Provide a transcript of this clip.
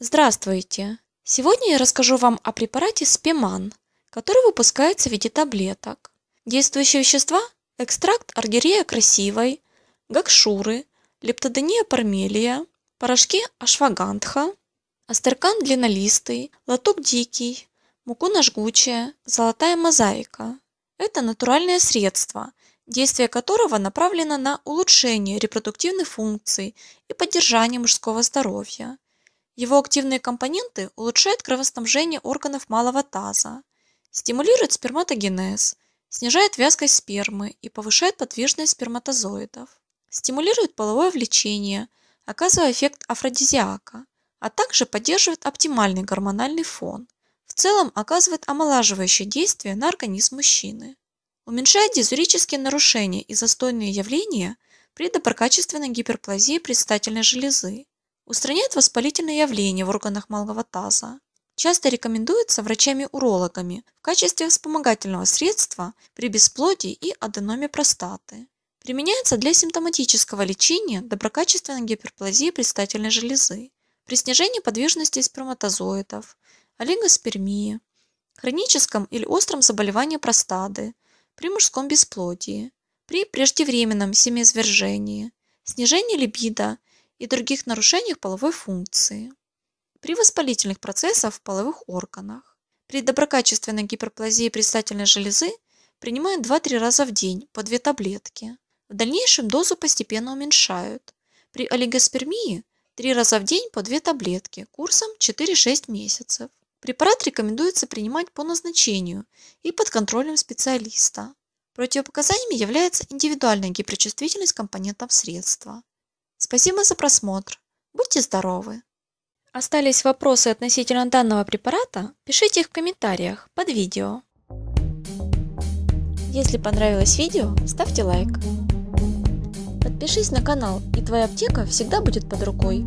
Здравствуйте! Сегодня я расскажу вам о препарате Спеман, который выпускается в виде таблеток. Действующие вещества – экстракт аргирея красивой, гакшуры, лептодения пармелия, порошки ашвагандха, астеркан длиннолистый, латук дикий, мукуна жгучая, золотая мозаика. Это натуральное средство, действие которого направлено на улучшение репродуктивных функций и поддержание мужского здоровья. Его активные компоненты улучшают кровоснабжение органов малого таза, стимулируют сперматогенез, снижают вязкость спермы и повышают подвижность сперматозоидов, стимулируют половое влечение, оказывая эффект афродизиака, а также поддерживает оптимальный гормональный фон – в целом оказывает омолаживающее действие на организм мужчины, уменьшает дизурические нарушения и застойные явления при доброкачественной гиперплазии предстательной железы, устраняет воспалительные явления в органах малого таза. Часто рекомендуется врачами-урологами в качестве вспомогательного средства при бесплодии и аденоме простаты. Применяется для симптоматического лечения доброкачественной гиперплазии предстательной железы при снижении подвижности сперматозоидов, олигоспермии, хроническом или остром заболевании простаты, при мужском бесплодии, при преждевременном семяизвержении, снижении либидо и других нарушениях половой функции, при воспалительных процессах в половых органах. При доброкачественной гиперплазии предстательной железы принимают 2-3 раза в день по 2 таблетки. В дальнейшем дозу постепенно уменьшают. При олигоспермии 3 раза в день по 2 таблетки курсом 4-6 месяцев. Препарат рекомендуется принимать по назначению и под контролем специалиста. Противопоказаниями является индивидуальная гиперчувствительность компонентов средства. Спасибо за просмотр. Будьте здоровы! Остались вопросы относительно данного препарата? Пишите их в комментариях под видео. Если понравилось видео, ставьте лайк. Подпишись на канал, и твоя аптека всегда будет под рукой.